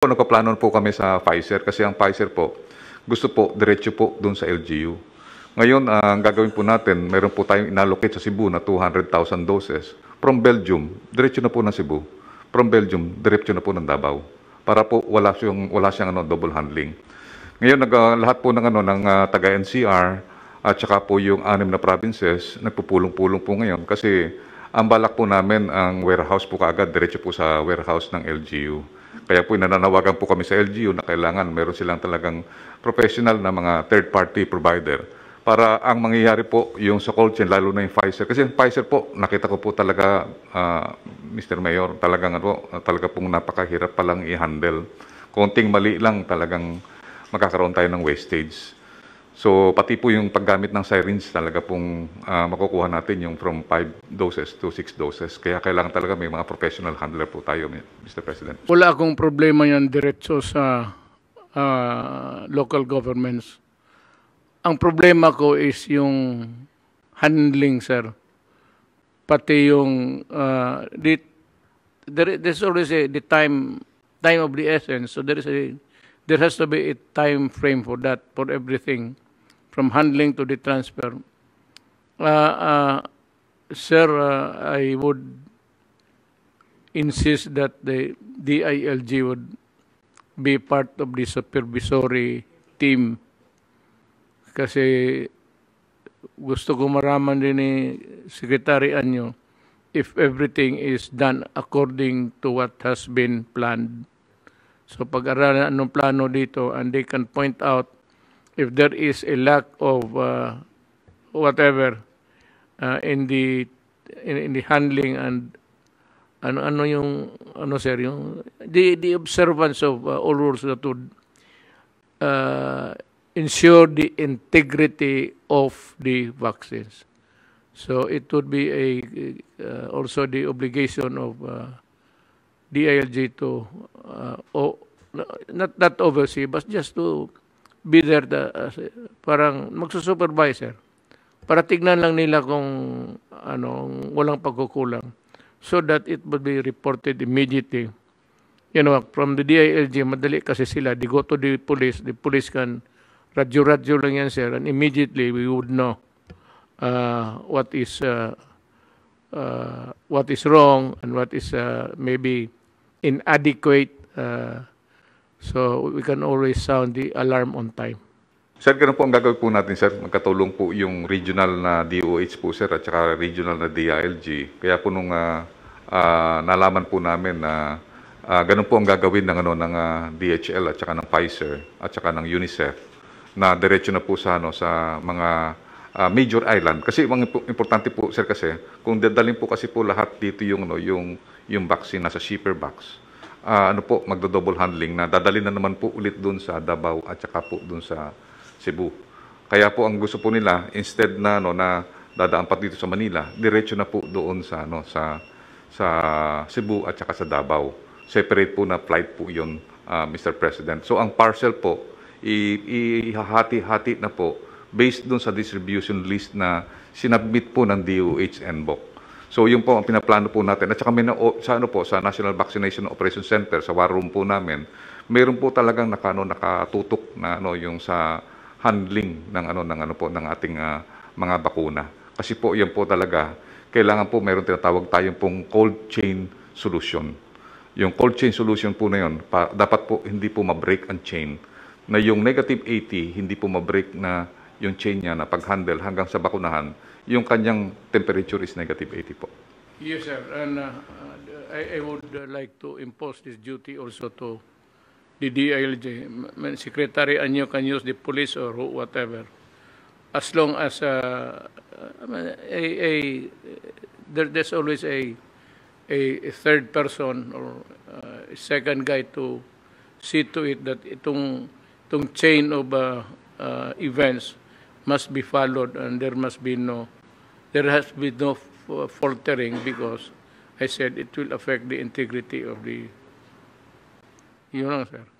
Nagpa-planon po kami sa Pfizer kasi ang Pfizer po, gusto po diretso po doon sa LGU. Ngayon, uh, ang gagawin po natin, mayroon po tayong inallocate sa Cebu na 200,000 doses. From Belgium, diretso na po ng Cebu. From Belgium, diretso na po ng Davao. Para po wala siyang, wala siyang ano, double handling. Ngayon, nag, uh, lahat po ng, ano, ng uh, ah, taga-NCR at saka po yung anim na provinces, nagpupulong-pulong po ngayon kasi ang balak po namin, ang warehouse po kaagad, diretso po sa warehouse ng LGU. Kaya po inananawagan po kami sa LGU na kailangan meron silang talagang professional na mga third-party provider para ang mangyayari po yung sa cold chain, lalo na yung Pfizer. Kasi yung Pfizer po, nakita ko po talaga, uh, ah, Mr. Mayor, talagang ano, talaga pong napakahirap palang i-handle. Konting mali lang talagang magkakaroon tayo ng wastage. So pati po yung paggamit ng sirens, talaga pong uh, makukuha natin yung from 5 doses to 6 doses. Kaya kailangan talaga may mga professional handler po tayo, Mr. President. Wala akong problema yan diretso sa uh, local governments. Ang problema ko is yung handling, sir. Pati yung uh, the, there, there's always a, the time time of the essence. So there is a there has to be a time frame for that, for everything, from handling to the transfer. Uh, uh, sir, uh, I would insist that the DILG would be part of the supervisory team kasi gusto ko maraman din ni Secretary Anyo if everything is done according to what has been planned. So pag-aralan anong plano dito and they can point out if there is a lack of uh, whatever uh, in the in, in the handling and ano ano yung ano sir yung the the observance of uh, all rules that would uh, ensure the integrity of the vaccines. So it would be a uh, also the obligation of uh, DILG to uh, oh, not not oversee but just to be there the, uh, parang magsusupervisor para tignan lang nila kung ano walang pagkukulang so that it would be reported immediately you know from the DILG madali kasi sila they go to the police the police can radyo-radyo lang yan sir and immediately we would know uh, what is uh, uh, what is wrong and what is uh, maybe inadequate. Uh, so we can always sound the alarm on time. Sir, ganun po ang gagawin po natin, sir. Magkatulong po yung regional na DOH po, sir, at saka regional na DILG. Kaya po nung uh, uh, nalaman po namin na uh, ganun po ang gagawin ng, ano, ng uh, DHL at saka ng Pfizer at saka ng UNICEF na diretso na po sa, ano, sa mga uh, major island. Kasi ang importante po, sir, kasi kung dadalhin po kasi po lahat dito yung, ano, yung yung vaccine nasa shipper box, uh, ano po, magdo-double handling na dadali na naman po ulit doon sa Davao at saka po doon sa Cebu. Kaya po ang gusto po nila, instead na, no, na dadaan pa dito sa Manila, diretso na po doon sa, ano, sa, sa Cebu at saka sa Davao. Separate po na flight po yun, uh, ah, Mr. President. So ang parcel po, ihahati-hati na po based doon sa distribution list na sinabmit po ng DOH and BOC. So yung po ang pinaplano po natin. At saka may na, sa, ano po, sa National Vaccination Operation Center, sa war room po namin, mayroon po talagang nakano, nakatutok na ano, yung sa handling ng ano ng ano po ng ating uh, mga bakuna. Kasi po 'yan po talaga kailangan po meron tinatawag tayong pong cold chain solution. Yung cold chain solution po na 'yon, pa, dapat po hindi po ma-break ang chain na yung negative 80 hindi po ma-break na yung chain niya na pag-handle hanggang sa bakunahan, yung kanyang temperature is negative 80 po. Yes, sir. And uh, uh, I, I would uh, like to impose this duty also to the DILG. Secretary Anyo can use the police or whatever. As long as uh, uh I a, a, there, there's always a, a, a third person or uh, second guy to see to it that itong, itong chain of uh, uh, events must be followed and there must be no there has been no faltering because I said it will affect the integrity of the you know sir